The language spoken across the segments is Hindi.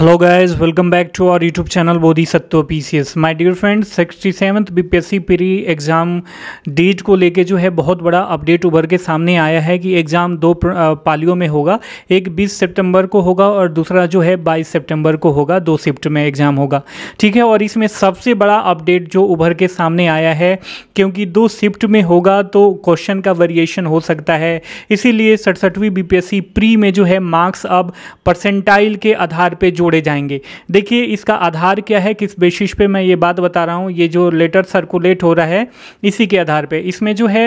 hello channel Bodhisattva P C S my dear Bodhisattva sixty My B P S C pre exam date को लेके जो है बहुत बड़ा अपडेट उभर के सामने आया है कि एग्ज़ाम दो पालियों में होगा एक 20 सितंबर को होगा और दूसरा जो है 22 सितंबर को होगा दो शिफ्ट में एग्ज़ाम होगा ठीक है और इसमें सबसे बड़ा अपडेट जो उभर के सामने आया है क्योंकि दो शिफ्ट में होगा तो क्वेश्चन का वेरिएशन हो सकता है इसीलिए सड़सठवीं बी प्री में जो है मार्क्स अब परसेंटाइल के आधार पर जो छोड़े जाएंगे देखिए इसका आधार क्या है किस बेसिस पे मैं ये बात बता रहा हूँ ये जो लेटर सर्कुलेट हो रहा है इसी के आधार पर इसमें जो है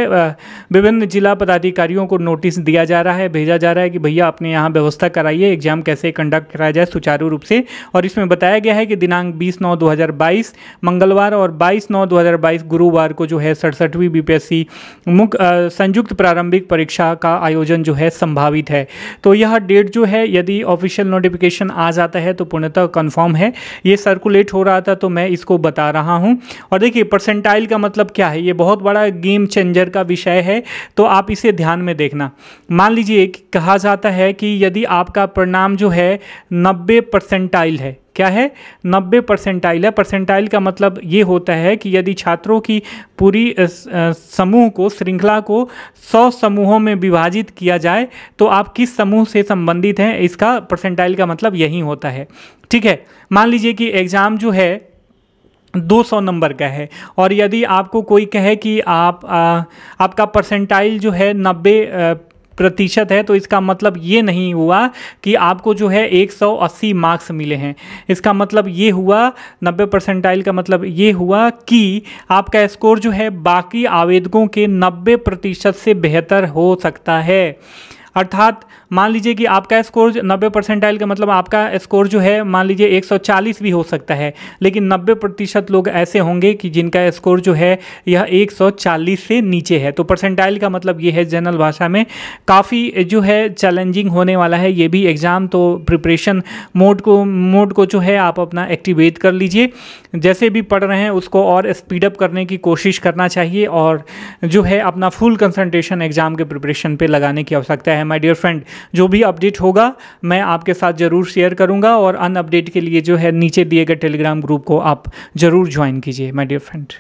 विभिन्न जिला पदाधिकारियों को नोटिस दिया जा रहा है भेजा जा रहा है कि भैया अपने यहाँ व्यवस्था कराइए एग्जाम कैसे कंडक्ट कराया जाए सुचारू रूप से और इसमें बताया गया है कि दिनांक बीस नौ दो मंगलवार और बाईस नौ दो गुरुवार को जो है सड़सठवीं बी मुख्य संयुक्त प्रारंभिक परीक्षा का आयोजन जो है संभावित है तो यह डेट जो है यदि ऑफिशियल नोटिफिकेशन आ जाता है है तो पूर्णतः कन्फर्म है ये सर्कुलेट हो रहा था तो मैं इसको बता रहा हूँ और देखिए परसेंटाइल का मतलब क्या है ये बहुत बड़ा गेम चेंजर का विषय है तो आप इसे ध्यान में देखना मान लीजिए कहा जाता है कि यदि आपका परिणाम जो है नब्बे परसेंटाइल है क्या है नब्बे परसेंटाइल है परसेंटाइल का मतलब ये होता है कि यदि छात्रों की पूरी समूह को श्रृंखला को सौ समूहों में विभाजित किया जाए तो आप किस समूह से संबंधित हैं इसका परसेंटाइल का मतलब यही होता है ठीक है मान लीजिए कि एग्ज़ाम जो है 200 नंबर का है और यदि आपको कोई कहे कि आप आ, आपका परसेंटाइल जो है नब्बे प्रतिशत है तो इसका मतलब ये नहीं हुआ कि आपको जो है 180 मार्क्स मिले हैं इसका मतलब ये हुआ 90 परसेंटाइल का मतलब ये हुआ कि आपका स्कोर जो है बाकी आवेदकों के 90 प्रतिशत से बेहतर हो सकता है अर्थात मान लीजिए कि आपका स्कोर नब्बे परसेंटाइल का मतलब आपका स्कोर जो है मान लीजिए 140 भी हो सकता है लेकिन नब्बे प्रतिशत लोग ऐसे होंगे कि जिनका स्कोर जो है यह 140 से नीचे है तो परसेंटाइल का मतलब ये है जनरल भाषा में काफ़ी जो है चैलेंजिंग होने वाला है ये भी एग्ज़ाम तो प्रिपरेशन मोड को मोड को जो है आप अपना एक्टिवेट कर लीजिए जैसे भी पढ़ रहे हैं उसको और स्पीडअप करने की कोशिश करना चाहिए और जो है अपना फुल कंसनट्रेशन एग्ज़ाम के प्रिपरेशन पर लगाने की आवश्यकता है हैं माय डियर फ्रेंड जो भी अपडेट होगा मैं आपके साथ ज़रूर शेयर करूंगा और अन अपडेट के लिए जो है नीचे दिए गए टेलीग्राम ग्रुप को आप ज़रूर ज्वाइन कीजिए माय डियर फ्रेंड